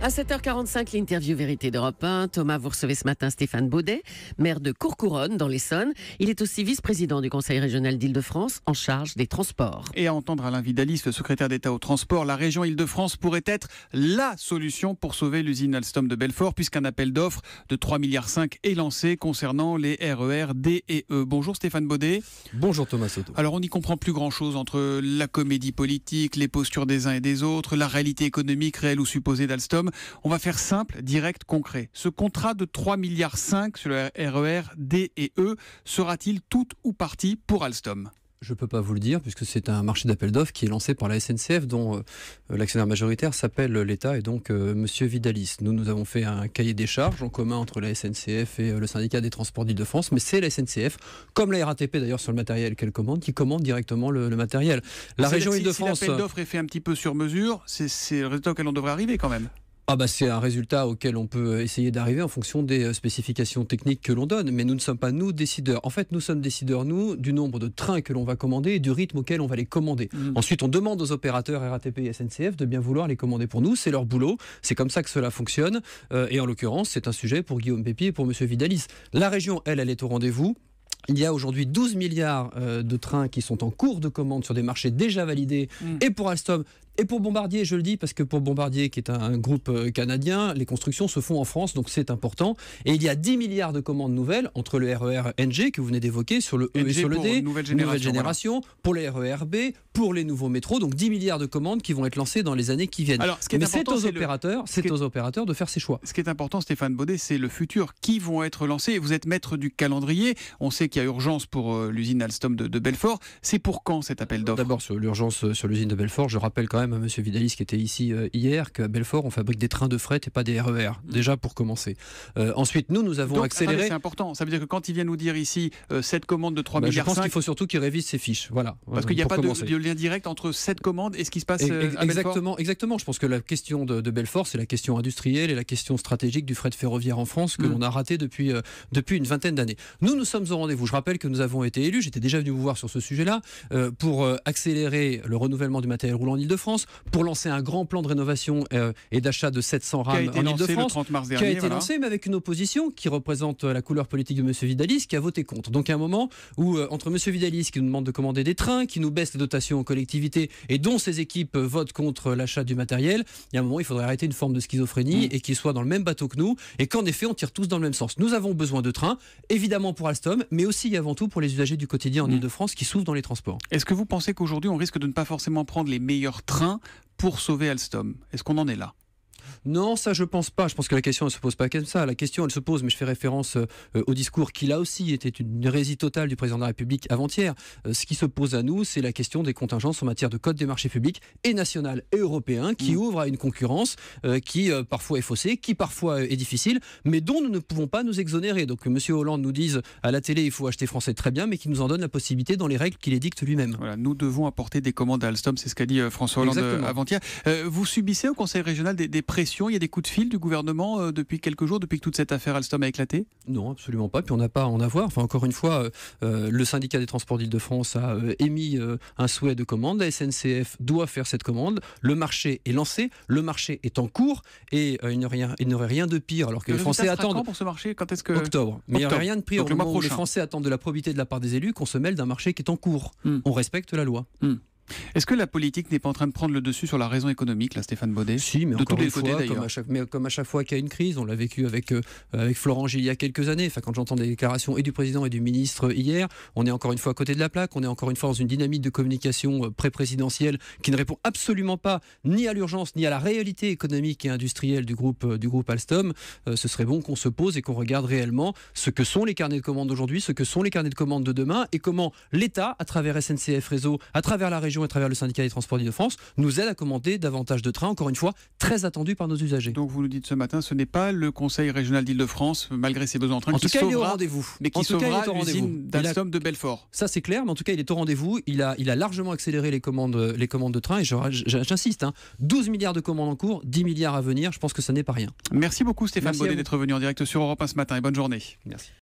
À 7h45, l'interview Vérité d'Europe 1. Thomas, vous recevez ce matin Stéphane Baudet, maire de Courcouronne, dans l'Essonne. Il est aussi vice-président du Conseil régional d'Île-de-France, en charge des transports. Et à entendre Alain Vidalis, le secrétaire d'État aux transports, la région Île-de-France pourrait être LA solution pour sauver l'usine Alstom de Belfort, puisqu'un appel d'offres de 3,5 milliards est lancé concernant les RER, e D et E. Bonjour Stéphane Baudet. Bonjour Thomas Soto. Alors on n'y comprend plus grand-chose entre la comédie politique, les postures des uns et des autres, la réalité économique réelle ou supposée d'Alstom. On va faire simple, direct, concret. Ce contrat de 3,5 milliards sur le RER e D et E sera-t-il tout ou partie pour Alstom je ne peux pas vous le dire, puisque c'est un marché d'appel d'offres qui est lancé par la SNCF, dont euh, l'actionnaire majoritaire s'appelle l'État et donc euh, Monsieur Vidalis. Nous, nous avons fait un cahier des charges en commun entre la SNCF et euh, le syndicat des transports d'Île-de-France, mais c'est la SNCF, comme la RATP d'ailleurs sur le matériel qu'elle commande, qui commande directement le, matériel. La région Île-de-France. Si, si l'appel d'offres est fait un petit peu sur mesure, c'est le résultat auquel on devrait arriver quand même ah bah c'est un résultat auquel on peut essayer d'arriver en fonction des euh, spécifications techniques que l'on donne, mais nous ne sommes pas nous décideurs. En fait, nous sommes décideurs nous du nombre de trains que l'on va commander et du rythme auquel on va les commander. Mm. Ensuite, on demande aux opérateurs RATP et SNCF de bien vouloir les commander pour nous, c'est leur boulot, c'est comme ça que cela fonctionne. Euh, et en l'occurrence, c'est un sujet pour Guillaume Pépi et pour M. Vidalis. La région, elle, elle est au rendez-vous. Il y a aujourd'hui 12 milliards euh, de trains qui sont en cours de commande sur des marchés déjà validés. Mm. Et pour Alstom, et pour Bombardier, je le dis parce que pour Bombardier, qui est un, groupe euh, canadien, les constructions se font en France, donc c'est important. Et il y a 10 milliards de commandes nouvelles entre le RER NG que vous venez d'évoquer sur le E et sur le D, nouvelle génération, pour le pour les RERB, pour les nouveaux métros, donc 10 milliards de commandes qui vont être lancées dans les années qui viennent. Mais c'est aux opérateurs, c'est aux opérateurs de faire ses choix. Ce qui est important, Stéphane Baudet, c'est le futur. Qui vont être lancés Vous êtes maître du calendrier. On sait qu'il y a urgence pour euh, l'usine Alstom de, Belfort. C'est pour quand cet appel d'offres D'abord sur l'urgence euh, sur l'usine de Belfort, je rappelle quand même Monsieur Vidalis qui était ici euh, hier qu'à Belfort on fabrique des trains de fret et pas des RER. E mm. Déjà pour commencer. Euh, ensuite nous nous avons ah accéléré. C'est important. Ça veut dire que quand il vient nous dire ici cette euh, commande de 3 bah, milliards, je pense qu'il faut surtout qu'il révise ses fiches. Voilà. Parce qu'il n'y a pas de, lien direct entre cette commande et ce qui se passe e à exactement, Exactement. Je pense que la question de, Belfort, c'est la question industrielle et la question stratégique du fret ferroviaire en France que mm. l'on a raté depuis depuis une vingtaine d'années. Nous, nous sommes au rendez-vous. Je rappelle que nous avons été élus. J'étais déjà venu vous voir sur ce sujet-là pour accélérer le renouvellement du matériel roulant en ile de france pour lancer un grand plan de rénovation euh, et d'achat de 700 rames en Ile-de-France. Qui a été lancé, mais avec une opposition qui représente euh, la couleur politique de M. Vidalis qui a voté contre. Donc, à un moment où, euh, entre M. Vidalis qui nous demande de commander des trains, qui nous baisse les dotations aux collectivités et dont ses équipes votent contre l'achat du matériel, il y a un moment, où il faudrait arrêter une forme de schizophrénie mm. et qu'il soit dans le même bateau que nous et qu'en effet, on tire tous dans le même sens. Nous avons besoin de trains, évidemment pour Alstom, mais aussi et avant tout pour les usagers du quotidien en île mm. Ile-de-France qui souffrent dans les transports. Est-ce que vous pensez qu'aujourd'hui, on risque de ne pas forcément prendre les meilleurs trains pour sauver Alstom. Est-ce qu'on en est là non, ça je pense pas. Je pense que la question ne se pose pas comme ça. La question elle se pose, mais je fais référence euh, au discours qui là aussi était une hérésie totale du président de la République avant-hier. Euh, ce qui se pose à nous, c'est la question des contingences en matière de code des marchés publics et national et européen qui ouvrent mm. ouvre à une concurrence euh, qui parfois est faussée, qui parfois est difficile, mais dont nous ne pouvons pas nous exonérer. Donc Monsieur Hollande nous dise à la télé il faut acheter français très bien, mais qu'il nous en donne la possibilité dans les règles qu'il édicte lui-même. Voilà, nous devons apporter des commandes à Alstom, c'est ce qu'a dit François Hollande avant-hier. vous subissez au Conseil régional des, il y a des coups de fil du gouvernement euh, depuis quelques jours, depuis que toute cette affaire Alstom a éclaté Non, absolument pas. Puis on n'a pas à en avoir. Enfin, encore une fois, euh, euh, le syndicat des transports d'Île-de-France a émis un souhait de commande. La SNCF doit faire cette commande. Le marché est lancé, le marché est en cours et il n'y rien, aurait rien de pire. Alors que les Français attendent. pour ce marché Quand est-ce que Octobre. Mais il n'y a rien de pire. le les Français attendent de la probité de la part des élus qu'on se mêle d'un marché qui est en cours. Hmm. On respecte la loi. Hmm. Est-ce que la politique n'est pas en train de prendre le dessus sur la raison économique, là, Stéphane Baudet Si, mais de fois, comme à chaque, comme à chaque fois qu'il y a une crise, on l'a vécu avec, euh, avec Florent Gilles il y a quelques années. Enfin, quand j'entends des déclarations et du président et du ministre euh, hier, on est encore une fois à côté de la plaque, on est encore une fois dans une dynamique de communication euh, pré-présidentielle qui ne répond absolument pas ni à l'urgence ni à la réalité économique et industrielle du groupe, du groupe Alstom. ce serait bon qu'on se pose et qu'on regarde réellement ce que sont les carnets de commandes d'aujourd'hui, ce que sont les carnets de commandes de demain et comment l'État, à travers SNCF Réseau, à travers la région, et à travers le syndicat des transports d'Île-de-France nous aide à commander davantage de trains, encore une fois, très attendus par nos usagers. Donc vous nous dites ce matin, ce n'est pas le Conseil régional d'Île-de-France, malgré ses besoins en train, en qui tout cas, il est au rendez-vous. Mais qui en tout au l'usine d'Alstom de Belfort. Ça c'est clair, mais en tout cas, il est au rendez-vous. Il a, il a largement accéléré les commandes, les commandes de trains, et j'insiste, 12 hein, milliards de commandes en cours, 10 milliards à venir, je pense que ça n'est pas rien. Merci beaucoup Stéphane Bonnet d'être venu en direct sur Europe 1 ce matin, et bonne journée. Merci.